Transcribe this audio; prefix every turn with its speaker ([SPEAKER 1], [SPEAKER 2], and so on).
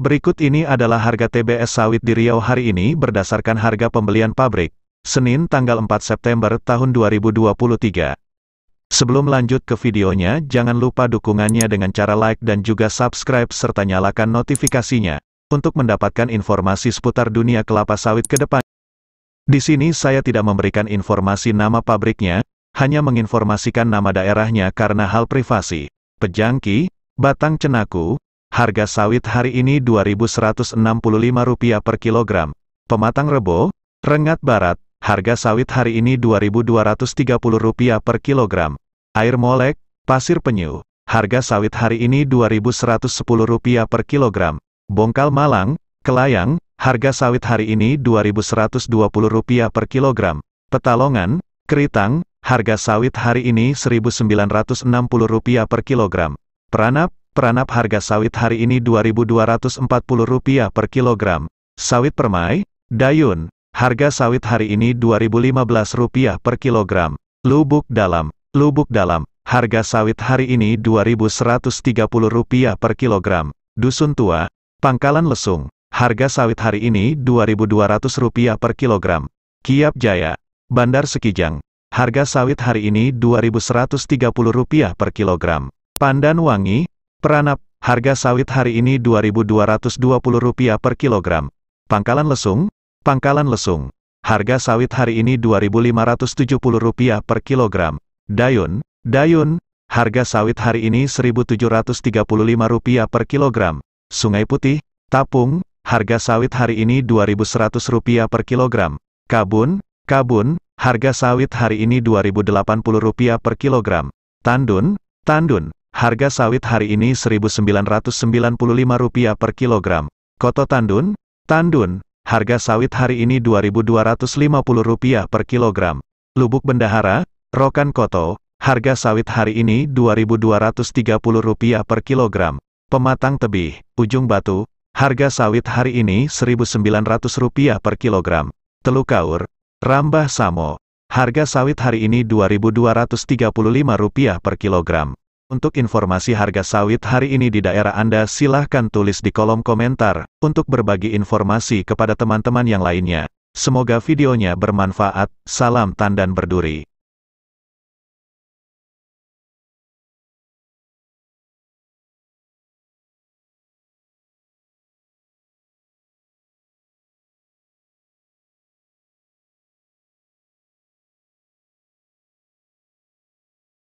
[SPEAKER 1] Berikut ini adalah harga TBS sawit di Riau hari ini berdasarkan harga pembelian pabrik, Senin tanggal 4 September tahun 2023. Sebelum lanjut ke videonya, jangan lupa dukungannya dengan cara like dan juga subscribe serta nyalakan notifikasinya, untuk mendapatkan informasi seputar dunia kelapa sawit ke depan. Di sini saya tidak memberikan informasi nama pabriknya, hanya menginformasikan nama daerahnya karena hal privasi. Pejangki, batang cenaku, harga sawit hari ini Rp2.165 per kilogram. Pematang rebo, rengat barat, harga sawit hari ini Rp2.230 per kilogram. Air molek, pasir penyu, harga sawit hari ini Rp2.110 per kilogram. Bongkal malang, kelayang, Harga sawit hari ini Rp2.120 per kilogram. Petalongan, Keritang, harga sawit hari ini Rp1.960 per kilogram. Peranap, peranap harga sawit hari ini Rp2.240 per kilogram. Sawit permai, Dayun, harga sawit hari ini Rp2.015 per kilogram. Lubuk dalam, lubuk dalam, harga sawit hari ini Rp2.130 per kilogram. Dusun Tua, Pangkalan Lesung. Harga sawit hari ini Rp2.200 per kilogram. Kiap Jaya, Bandar Sekijang. Harga sawit hari ini Rp2.130 per kilogram. Pandan Wangi, Peranap. Harga sawit hari ini Rp2.220 per kilogram. Pangkalan Lesung, Pangkalan Lesung. Harga sawit hari ini Rp2.570 per kilogram. Dayun, Dayun. Harga sawit hari ini Rp1.735 per kilogram. Sungai Putih, Tapung, harga sawit hari ini Rp2.100 per kilogram. Kabun, kabun, harga sawit hari ini Rp2.080 per kilogram. Tandun, tandun, harga sawit hari ini Rp1.995 per kilogram. Koto tandun, tandun, harga sawit hari ini Rp2.250 per kilogram. Lubuk bendahara, rokan koto, harga sawit hari ini Rp2.230 per kilogram. Pematang tebih, ujung batu, Harga sawit hari ini Rp1.900 per kilogram. Teluk Kaur, Rambah Samo. Harga sawit hari ini Rp2.235 per kilogram. Untuk informasi harga sawit hari ini di daerah Anda silahkan tulis di kolom komentar, untuk berbagi informasi kepada teman-teman yang lainnya. Semoga videonya bermanfaat, salam tandan berduri.